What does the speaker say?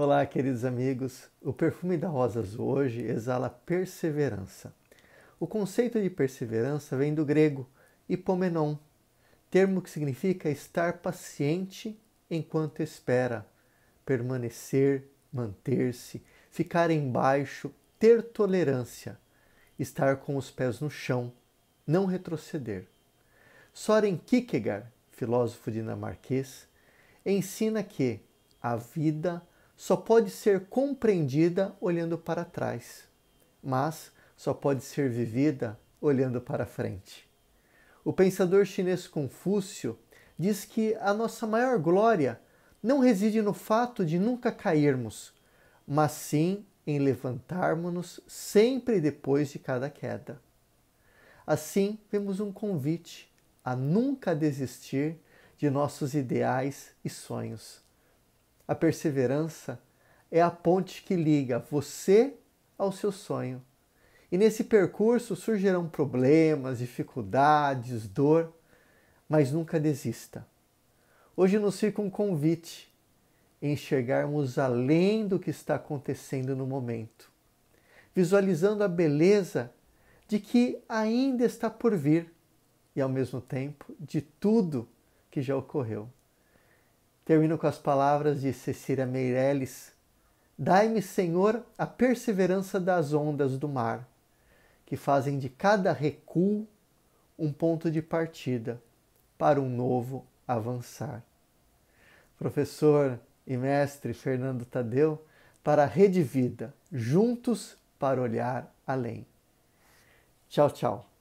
Olá, queridos amigos. O perfume da rosas hoje exala perseverança. O conceito de perseverança vem do grego hipomenon, termo que significa estar paciente enquanto espera, permanecer, manter-se, ficar embaixo, ter tolerância, estar com os pés no chão, não retroceder. Soren Kierkegaard, filósofo dinamarquês, ensina que a vida só pode ser compreendida olhando para trás, mas só pode ser vivida olhando para frente. O pensador chinês Confúcio diz que a nossa maior glória não reside no fato de nunca cairmos, mas sim em levantarmos-nos sempre depois de cada queda. Assim, vemos um convite a nunca desistir de nossos ideais e sonhos a perseverança é a ponte que liga você ao seu sonho. E nesse percurso surgirão problemas, dificuldades, dor, mas nunca desista. Hoje nos fica um convite enxergarmos além do que está acontecendo no momento, visualizando a beleza de que ainda está por vir e, ao mesmo tempo, de tudo que já ocorreu. Termino com as palavras de Cecília Meirelles. Dai-me, Senhor, a perseverança das ondas do mar, que fazem de cada recuo um ponto de partida para um novo avançar. Professor e mestre Fernando Tadeu, para a Rede Vida, juntos para olhar além. Tchau, tchau.